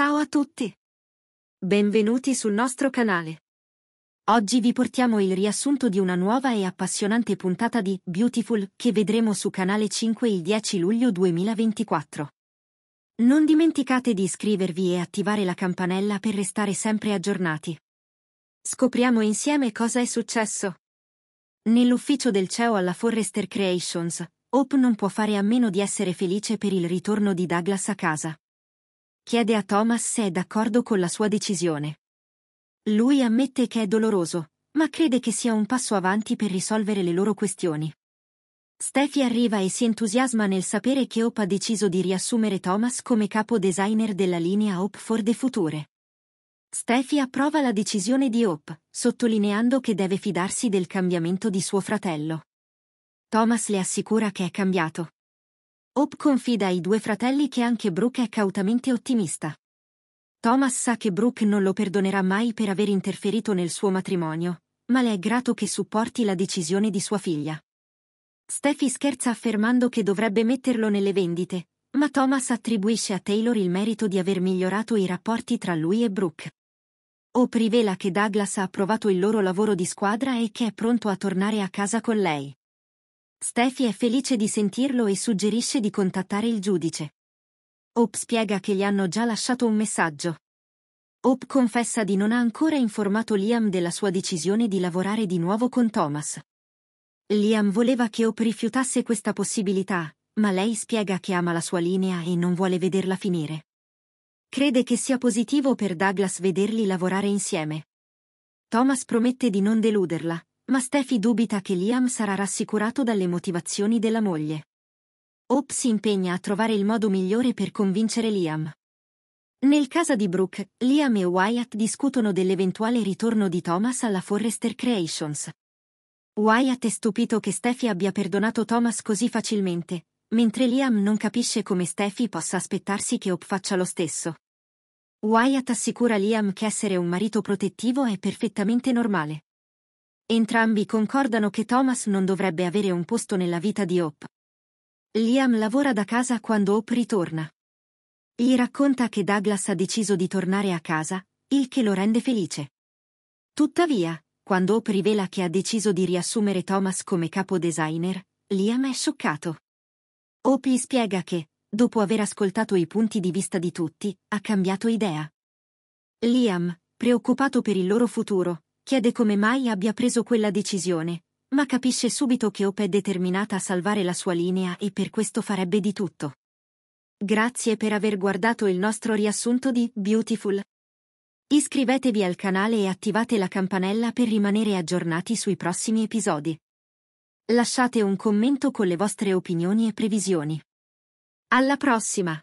Ciao a tutti! Benvenuti sul nostro canale. Oggi vi portiamo il riassunto di una nuova e appassionante puntata di Beautiful che vedremo su canale 5 il 10 luglio 2024. Non dimenticate di iscrivervi e attivare la campanella per restare sempre aggiornati. Scopriamo insieme cosa è successo. Nell'ufficio del CEO alla Forrester Creations, Hope non può fare a meno di essere felice per il ritorno di Douglas a casa. Chiede a Thomas se è d'accordo con la sua decisione. Lui ammette che è doloroso, ma crede che sia un passo avanti per risolvere le loro questioni. Steffi arriva e si entusiasma nel sapere che Hope ha deciso di riassumere Thomas come capo designer della linea Hope for the Future. Steffi approva la decisione di Hope, sottolineando che deve fidarsi del cambiamento di suo fratello. Thomas le assicura che è cambiato, Hope confida ai due fratelli che anche Brooke è cautamente ottimista. Thomas sa che Brooke non lo perdonerà mai per aver interferito nel suo matrimonio, ma le è grato che supporti la decisione di sua figlia. Steffi scherza affermando che dovrebbe metterlo nelle vendite, ma Thomas attribuisce a Taylor il merito di aver migliorato i rapporti tra lui e Brooke. Hope rivela che Douglas ha approvato il loro lavoro di squadra e che è pronto a tornare a casa con lei. Steffi è felice di sentirlo e suggerisce di contattare il giudice. Hope spiega che gli hanno già lasciato un messaggio. Hope confessa di non ha ancora informato Liam della sua decisione di lavorare di nuovo con Thomas. Liam voleva che Hope rifiutasse questa possibilità, ma lei spiega che ama la sua linea e non vuole vederla finire. Crede che sia positivo per Douglas vederli lavorare insieme. Thomas promette di non deluderla, ma Steffi dubita che Liam sarà rassicurato dalle motivazioni della moglie. Hope si impegna a trovare il modo migliore per convincere Liam. Nel caso di Brooke, Liam e Wyatt discutono dell'eventuale ritorno di Thomas alla Forrester Creations. Wyatt è stupito che Steffi abbia perdonato Thomas così facilmente, mentre Liam non capisce come Steffi possa aspettarsi che Hope faccia lo stesso. Wyatt assicura Liam che essere un marito protettivo è perfettamente normale. Entrambi concordano che Thomas non dovrebbe avere un posto nella vita di Hope. Liam lavora da casa quando Hope ritorna. Gli racconta che Douglas ha deciso di tornare a casa, il che lo rende felice. Tuttavia, quando Hope rivela che ha deciso di riassumere Thomas come capo designer, Liam è scioccato. Hope gli spiega che, dopo aver ascoltato i punti di vista di tutti, ha cambiato idea. Liam, preoccupato per il loro futuro, chiede come mai abbia preso quella decisione, ma capisce subito che Hope è determinata a salvare la sua linea e per questo farebbe di tutto. Grazie per aver guardato il nostro riassunto di Beautiful. Iscrivetevi al canale e attivate la campanella per rimanere aggiornati sui prossimi episodi. Lasciate un commento con le vostre opinioni e previsioni. Alla prossima!